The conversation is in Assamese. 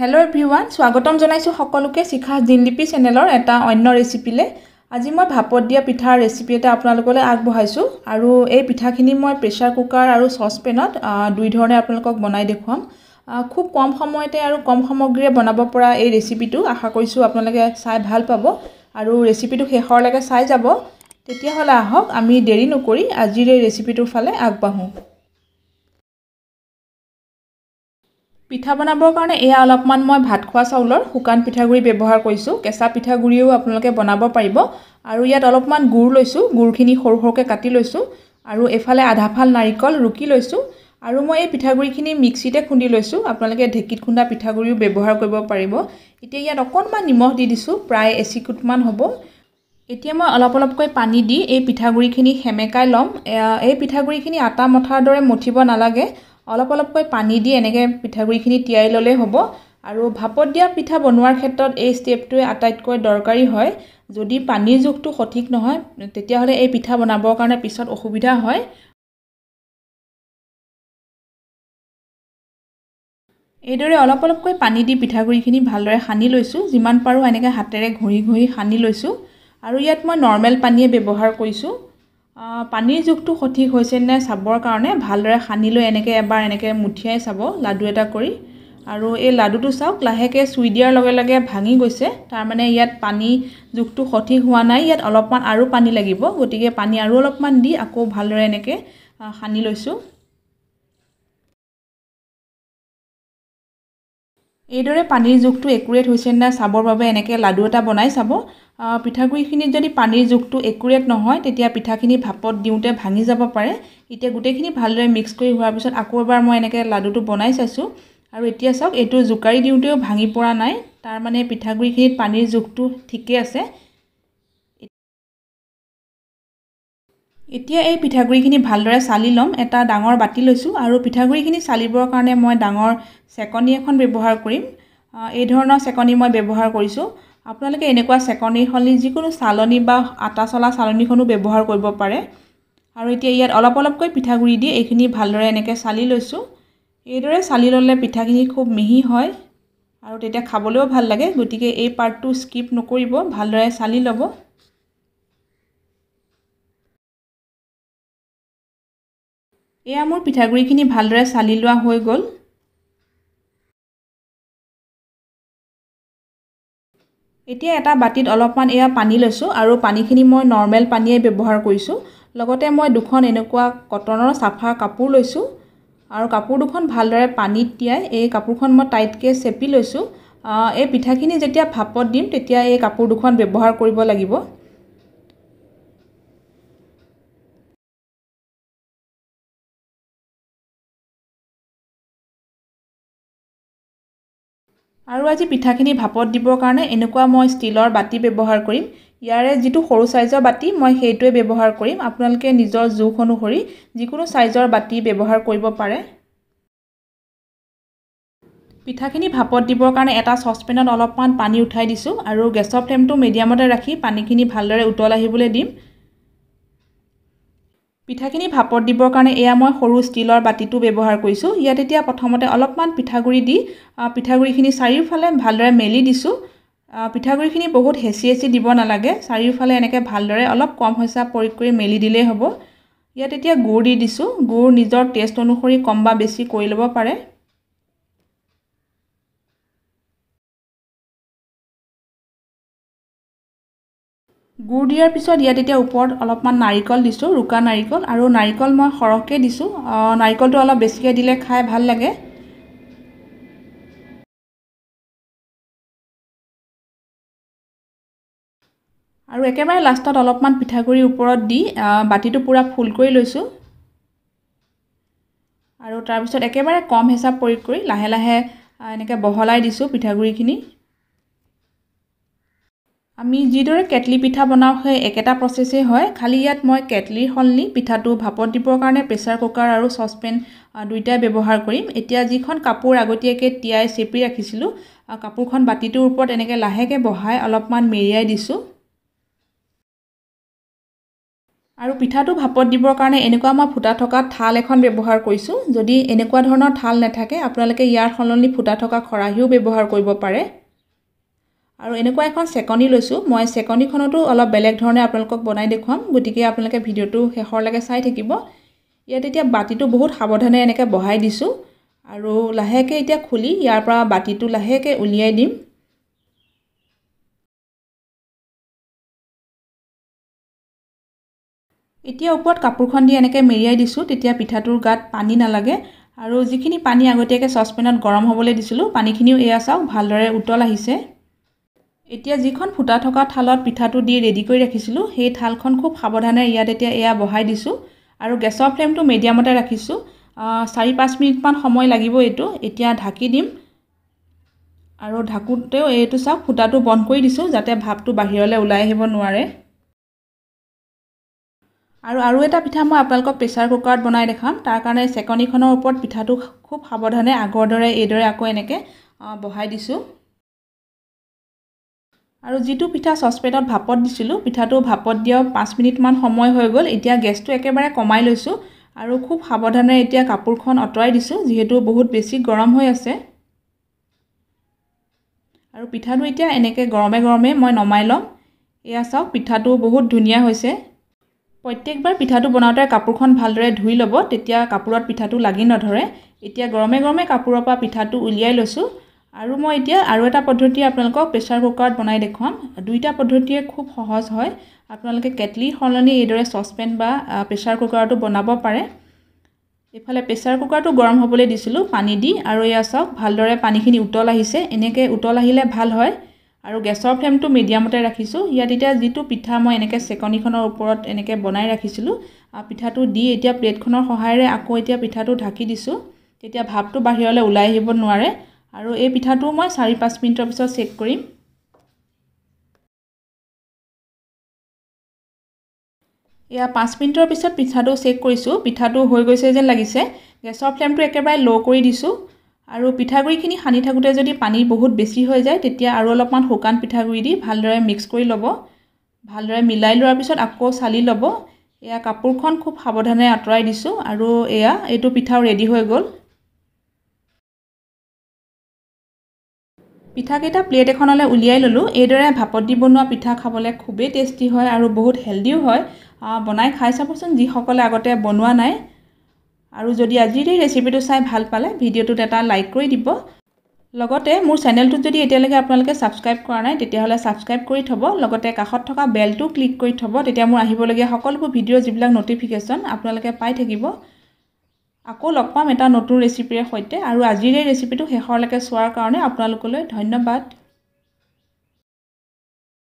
হেল্ল' এভৰিওৱান স্বাগতম জনাইছোঁ সকলোকে শিখা দিনলিপি চেনেলৰ এটা অন্য ৰেচিপিলৈ আজি মই ভাপত দিয়া পিঠাৰ ৰেচিপি এটা আপোনালোকলৈ আগবঢ়াইছোঁ আৰু এই পিঠাখিনি মই প্ৰেছাৰ কুকাৰ আৰু চচপেনত দুই ধৰণে আপোনালোকক বনাই দেখুৱাম খুব কম সময়তে আৰু কম সামগ্ৰীৰে বনাব পৰা এই ৰেচিপিটো আশা কৰিছোঁ আপোনালোকে চাই ভাল পাব আৰু ৰেচিপিটো শেষৰলৈকে চাই যাব তেতিয়াহ'লে আহক আমি দেৰি নকৰি আজিৰ এই ৰেচিপিটোৰ ফালে আগবাঢ়োঁ পিঠা বনাবৰ কাৰণে এয়া অলপমান মই ভাত খোৱা চাউলৰ শুকান পিঠাগুড়ি ব্যৱহাৰ কৰিছোঁ কেঁচা পিঠাগুড়িও আপোনালোকে বনাব পাৰিব আৰু ইয়াত অলপমান গুড় লৈছোঁ গুড়খিনি সৰু সৰুকৈ কাটি লৈছোঁ আৰু এফালে আধাফাল নাৰিকল ৰুকি লৈছোঁ আৰু মই এই পিঠাগুড়িখিনি মিক্সিতে খুন্দি লৈছোঁ আপোনালোকে ঢেঁকীত খুন্দা পিঠাগুড়িও ব্যৱহাৰ কৰিব পাৰিব এতিয়া ইয়াত অকণমান নিমখ দি দিছোঁ প্ৰায় এচিকুটমান হ'ব এতিয়া মই অলপ অলপকৈ পানী দি এই পিঠাগুড়িখিনি সেমেকাই ল'ম এই পিঠাগুড়িখিনি আটা মঠাৰ দৰে মঠিব নালাগে অলপ অলপকৈ পানী দি এনেকৈ পিঠাগুড়িখিনি তিয়াই ল'লেই হ'ব আৰু ভাপত দিয়া পিঠা বনোৱাৰ ক্ষেত্ৰত এই ষ্টেপটোৱে আটাইতকৈ দৰকাৰী হয় যদি পানীৰ জোখটো সঠিক নহয় তেতিয়াহ'লে এই পিঠা বনাবৰ কাৰণে পিছত অসুবিধা হয় এইদৰে অলপ অলপকৈ পানী দি পিঠাগুড়িখিনি ভালদৰে সানি লৈছোঁ যিমান পাৰোঁ এনেকৈ হাতেৰে ঘঁহি ঘঁহি সানি লৈছোঁ আৰু ইয়াত মই নৰ্মেল পানীয়ে ব্যৱহাৰ কৰিছোঁ পানীৰ জোখটো সঠিক হৈছে নে চাবৰ কাৰণে ভালদৰে সানি লৈ এনেকৈ এবাৰ এনেকৈ মুঠিয়াই চাব লাডু এটা কৰি আৰু এই লাডুটো চাওক লাহেকৈ চুই দিয়াৰ লগে লগে ভাঙি গৈছে তাৰমানে ইয়াত পানী জোখটো সঠিক হোৱা নাই ইয়াত অলপমান আৰু পানী লাগিব গতিকে পানী আৰু অলপমান দি আকৌ ভালদৰে এনেকৈ সানি লৈছোঁ এইদৰে পানীৰ জোখটো একুৰেট হৈছে নে নাই চাবৰ বাবে এনেকৈ লাডু এটা বনাই চাব পিঠাগুড়িখিনিত যদি পানীৰ জোখটো একুৰেট নহয় তেতিয়া পিঠাখিনি ভাপত দিওঁতে ভাঙি যাব পাৰে এতিয়া গোটেইখিনি ভালদৰে মিক্স কৰি হোৱাৰ পিছত আকৌ এবাৰ মই এনেকৈ লাডুটো বনাই চাইছোঁ আৰু এতিয়া চাওক এইটো জোকাৰি দিওঁতেও ভাঙি পৰা নাই তাৰমানে পিঠাগুড়িখিনিত পানীৰ জোখটো ঠিকেই আছে এতিয়া এই পিঠাগুড়িখিনি ভালদৰে চালি ল'ম এটা ডাঙৰ বাতি লৈছোঁ আৰু পিঠাগুড়িখিনি চালিবৰ কাৰণে মই ডাঙৰ চেকনি এখন ব্যৱহাৰ কৰিম এই ধৰণৰ চেকনি মই ব্যৱহাৰ কৰিছোঁ আপোনালোকে এনেকুৱা চেকনিৰ সলনি যিকোনো চালনী বা আটা চলা চালনীখনো ব্যৱহাৰ কৰিব পাৰে আৰু এতিয়া ইয়াত অলপ অলপকৈ পিঠাগুড়ি দি এইখিনি ভালদৰে এনেকৈ চালি লৈছোঁ এইদৰে চালি ল'লে পিঠাখিনি খুব মিহি হয় আৰু তেতিয়া খাবলৈও ভাল লাগে গতিকে এই পাৰ্টটো স্কিপ নকৰিব ভালদৰে চালি ল'ব এয়া মোৰ পিঠাগুড়িখিনি ভালদৰে চালি লোৱা হৈ গ'ল এতিয়া এটা বাতিত অলপমান এয়া পানী লৈছোঁ আৰু পানীখিনি মই নৰ্মেল পানীয়ে ব্যৱহাৰ কৰিছোঁ লগতে মই দুখন এনেকুৱা কটনৰ চাফা কাপোৰ লৈছোঁ আৰু কাপোৰ দুখন ভালদৰে পানীত তিয়াই এই কাপোৰখন মই টাইটকৈ চেপি লৈছোঁ এই পিঠাখিনি যেতিয়া ভাপত দিম তেতিয়া এই কাপোৰ দুখন ব্যৱহাৰ কৰিব লাগিব আৰু আজি পিঠাখিনি ভাপত দিবৰ কাৰণে এনেকুৱা মই ষ্টীলৰ বাতি ব্যৱহাৰ কৰিম ইয়াৰে যিটো সৰু চাইজৰ বাতি মই সেইটোৱে ব্যৱহাৰ কৰিম আপোনালোকে নিজৰ জোখ অনুসৰি যিকোনো চাইজৰ বাতি ব্যৱহাৰ কৰিব পাৰে পিঠাখিনি ভাপত দিবৰ কাৰণে এটা চচপেনত অলপমান পানী উঠাই দিছোঁ আৰু গেছৰ ফ্লেমটো মিডিয়ামতে ৰাখি পানীখিনি ভালদৰে উতল আহিবলৈ দিম পিঠাখিনি ভাপত দিবৰ কাৰণে এয়া মই সৰু ষ্টিলৰ বাতিটো ব্যৱহাৰ কৰিছোঁ ইয়াত এতিয়া প্ৰথমতে অলপমান পিঠাগুড়ি দি পিঠাগুড়িখিনি চাৰিওফালে ভালদৰে মেলি দিছোঁ পিঠাগুড়িখিনি বহুত হেঁচি হেঁচি দিব নালাগে চাৰিওফালে এনেকৈ ভালদৰে অলপ কম হৈছা প্ৰয়োগ কৰি মেলি দিলেই হ'ব ইয়াত এতিয়া গুড় দি দিছোঁ গুড় নিজৰ টেষ্ট অনুসৰি কম বা বেছি কৰি ল'ব পাৰে গুড় দিয়াৰ পিছত ইয়াত এতিয়া ওপৰত অলপমান নাৰিকল দিছোঁ ৰুকা নাৰিকল আৰু নাৰিকল মই সৰহকৈ দিছোঁ নাৰিকলটো অলপ বেছিকৈ দিলে খাই ভাল লাগে আৰু একেবাৰে লাষ্টত অলপমান পিঠাগুড়িৰ ওপৰত দি বাতিটো পূৰা ফুল কৰি লৈছোঁ আৰু তাৰপিছত একেবাৰে কম হিচাপ প্ৰয়োগ কৰি লাহে লাহে এনেকৈ বহলাই দিছোঁ পিঠাগুড়িখিনি আমি যিদৰে কেটলি পিঠা বনাওঁ সেই একেটা প্ৰচেছেই হয় খালী ইয়াত মই কেটলিৰ সলনি পিঠাটো ভাপত দিবৰ কাৰণে প্ৰেছাৰ কুকাৰ আৰু চচপেন দুয়োটাই ব্যৱহাৰ কৰিম এতিয়া যিখন কাপোৰ আগতীয়াকৈ তিয়াই চেপি ৰাখিছিলোঁ কাপোৰখন বাতিটোৰ ওপৰত এনেকৈ লাহেকৈ বহাই অলপমান মেৰিয়াই দিছোঁ আৰু পিঠাটো ভাপত দিবৰ কাৰণে এনেকুৱা মই ফুটা থকা থাল এখন ব্যৱহাৰ কৰিছোঁ যদি এনেকুৱা ধৰণৰ থাল নাথাকে আপোনালোকে ইয়াৰ সলনি ফুটা থকা খৰাহিও ব্যৱহাৰ কৰিব পাৰে আৰু এনেকুৱা এখন চেকনি লৈছোঁ মই চেকনিখনতো অলপ বেলেগ ধৰণে আপোনালোকক বনাই দেখুৱাম গতিকে আপোনালোকে ভিডিঅ'টো শেষৰলৈকে চাই থাকিব ইয়াত এতিয়া বাতিটো বহুত সাৱধানে এনেকৈ বহাই দিছোঁ আৰু লাহেকৈ এতিয়া খুলি ইয়াৰ পৰা বাতিটো লাহেকৈ উলিয়াই দিম এতিয়া ওপৰত কাপোৰখন দি এনেকৈ মেৰিয়াই দিছোঁ তেতিয়া পিঠাটোৰ গাত পানী নালাগে আৰু যিখিনি পানী আগতীয়াকৈ চচপেনত গৰম হ'বলৈ দিছিলোঁ পানীখিনিও এয়া চাওক ভালদৰে উতল আহিছে এতিয়া যিখন ফুটা থকা থালত পিঠাটো দি ৰেডি কৰি ৰাখিছিলোঁ সেই থালখন খুব সাৱধানে ইয়াত এতিয়া এয়া বহাই দিছোঁ আৰু গেছৰ ফ্লেমটো মিডিয়ামতে ৰাখিছোঁ চাৰি পাঁচ মিনিটমান সময় লাগিব এইটো এতিয়া ঢাকি দিম আৰু ঢাকোঁতেও এইটো চাওক ফুটাটো বন্ধ কৰি দিছোঁ যাতে ভাপটো বাহিৰলৈ ওলাই আহিব নোৱাৰে আৰু আৰু এটা পিঠা মই আপোনালোকক প্ৰেছাৰ কুকাৰত বনাই দেখাম তাৰ কাৰণে চেকনিখনৰ ওপৰত পিঠাটো খুব সাৱধানে আগৰ দৰে এইদৰে আকৌ এনেকৈ বহাই দিছোঁ আৰু যিটো পিঠা চচপেনত ভাপত দিছিলোঁ পিঠাটো ভাপত দিয়া পাঁচ মিনিটমান সময় হৈ গ'ল এতিয়া গেছটো একেবাৰে কমাই লৈছোঁ আৰু খুব সাৱধানে এতিয়া কাপোৰখন আঁতৰাই দিছোঁ যিহেতু বহুত বেছি গৰম হৈ আছে আৰু পিঠাটো এতিয়া এনেকৈ গৰমে গৰমে মই নমাই ল'ম এয়া চাওক পিঠাটো বহুত ধুনীয়া হৈছে প্ৰত্যেকবাৰ পিঠাটো বনাওঁতে কাপোৰখন ভালদৰে ধুই ল'ব তেতিয়া কাপোৰত পিঠাটো লাগি নধৰে এতিয়া গৰমে গৰমে কাপোৰৰ পৰা পিঠাটো উলিয়াই লৈছোঁ আৰু মই এতিয়া আৰু এটা পদ্ধতি আপোনালোকক প্ৰেছাৰ কুকাৰত বনাই দেখুৱাম দুইটা পদ্ধতিয়ে খুব সহজ হয় আপোনালোকে কেটলি সলনি এইদৰে চচপেন বা প্ৰেছাৰ কুকাৰতো বনাব পাৰে এইফালে প্ৰেছাৰ কুকাৰটো গৰম হ'বলৈ দিছিলোঁ পানী দি আৰু এয়া চাওক ভালদৰে পানীখিনি উতল আহিছে এনেকৈ উতল আহিলে ভাল হয় আৰু গেছৰ ফ্লেমটো মিডিয়ামতে ৰাখিছোঁ ইয়াত এতিয়া যিটো পিঠা মই এনেকৈ চেকনিখনৰ ওপৰত এনেকৈ বনাই ৰাখিছিলোঁ পিঠাটো দি এতিয়া প্লেটখনৰ সহায়েৰে আকৌ এতিয়া পিঠাটো ঢাকি দিছোঁ তেতিয়া ভাপটো বাহিৰলৈ ওলাই আহিব নোৱাৰে আৰু এই পিঠাটো মই চাৰি পাঁচ মিনিটৰ পিছত চেক কৰিম এয়া পাঁচ মিনিটৰ পিছত পিঠাটো চেক কৰিছোঁ পিঠাটো হৈ গৈছে যেন লাগিছে গেছৰ ফ্লেমটো একেবাৰে ল' কৰি দিছোঁ আৰু পিঠাগুড়িখিনি সানি থাকোঁতে যদি পানী বহুত বেছি হৈ যায় তেতিয়া আৰু অলপমান শুকান পিঠাগুড়ি দি ভালদৰে মিক্স কৰি ল'ব ভালদৰে মিলাই লোৱাৰ পিছত আকৌ চালি ল'ব এয়া কাপোৰখন খুব সাৱধানে আঁতৰাই দিছোঁ আৰু এয়া এইটো পিঠাও ৰেডি হৈ গ'ল পিঠাকেইটা প্লেট এখনলৈ উলিয়াই ল'লোঁ এইদৰে ভাপত দি বনোৱা পিঠা খাবলৈ খুবেই টেষ্টি হয় আৰু বহুত হেল্ডিও হয় বনাই খাই চাবচোন যিসকলে আগতে বনোৱা নাই আৰু যদি আজিৰ এই ৰেচিপিটো চাই ভাল পালে ভিডিঅ'টোত এটা লাইক কৰি দিব লগতে মোৰ চেনেলটোত যদি এতিয়ালৈকে আপোনালোকে ছাবস্ক্ৰাইব কৰা নাই তেতিয়াহ'লে ছাবস্ক্ৰাইব কৰি থ'ব লগতে কাষত থকা বেলটো ক্লিক কৰি থ'ব তেতিয়া মোৰ আহিবলগীয়া সকলোবোৰ ভিডিঅ'ৰ যিবিলাক ন'টিফিকেশ্যন আপোনালোকে পাই থাকিব আকৌ লগ পাম এটা নতুন ৰেচিপিৰে সৈতে আৰু আজিৰ এই ৰেচিপিটো শেষলৈকে চোৱাৰ কাৰণে আপোনালোকলৈ ধন্যবাদ